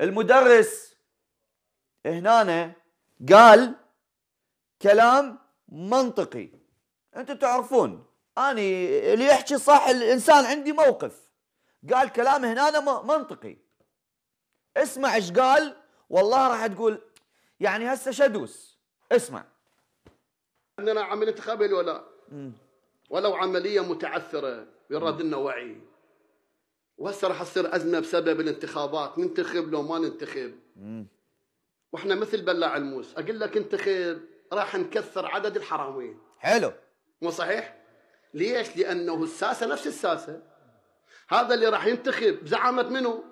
المدرس هنا قال كلام منطقي انتم تعرفون اني اللي يحكي صح الانسان عندي موقف قال كلام هنا منطقي اسمع ايش قال والله راح تقول يعني هسه شدوس اسمع عندنا عمليه خبل ولا ولو عمليه متعثره يرد لنا وعي وهسه راح تصير ازمه بسبب الانتخابات ننتخب لو ما ننتخب واحنا مثل بلاع الموس اقول لك انتخب راح نكثر عدد الحراميين حلو مو صحيح ليش لانه الساسه نفس الساسه هذا اللي راح ينتخب زعمت منه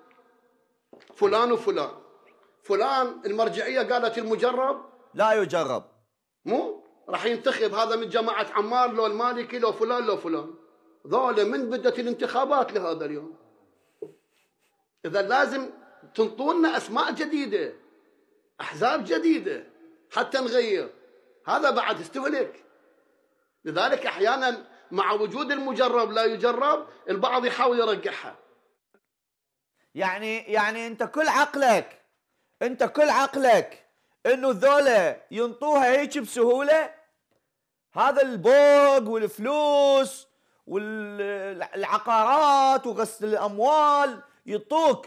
فلان وفلان فلان المرجعيه قالت المجرب لا يجرب مو راح ينتخب هذا من جماعه عمار لو المالكي لو فلان لو فلان ذولا من بدت الانتخابات لهذا اليوم إذا لازم تنطونا أسماء جديدة أحزاب جديدة حتى نغير هذا بعد استهلك لذلك أحيانا مع وجود المجرب لا يجرب البعض يحاول يرجعها يعني يعني أنت كل عقلك أنت كل عقلك أنه ذولا ينطوها هيك بسهولة هذا البوق والفلوس والعقارات وغسل الأموال يطوك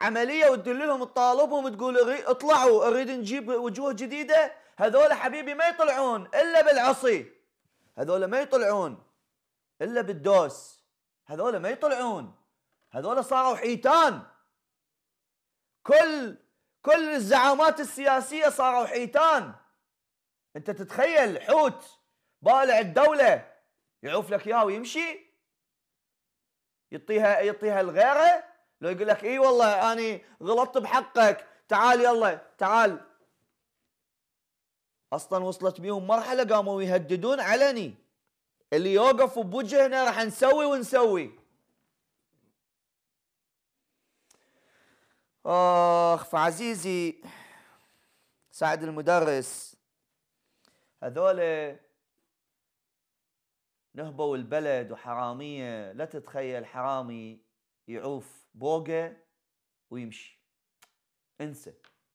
عمليه وتدل لهم تطالبهم تقول اطلعوا اريد نجيب وجوه جديده هذول حبيبي ما يطلعون الا بالعصي هذول ما يطلعون الا بالدوس هذول ما يطلعون هذول صاروا حيتان كل كل الزعامات السياسيه صاروا حيتان انت تتخيل حوت بالع الدوله يعوف لك اياه ويمشي يعطيها يعطيها لغيره لو يقول لك اي والله انا غلطت بحقك تعال يلا تعال اصلا وصلت بيهم مرحله قاموا يهددون علني اللي يوقف بوجهنا راح نسوي ونسوي اخ فعزيزي سعد المدرس هذول نهبوا البلد وحراميه لا تتخيل حرامي يعوف بوقه ويمشي انسى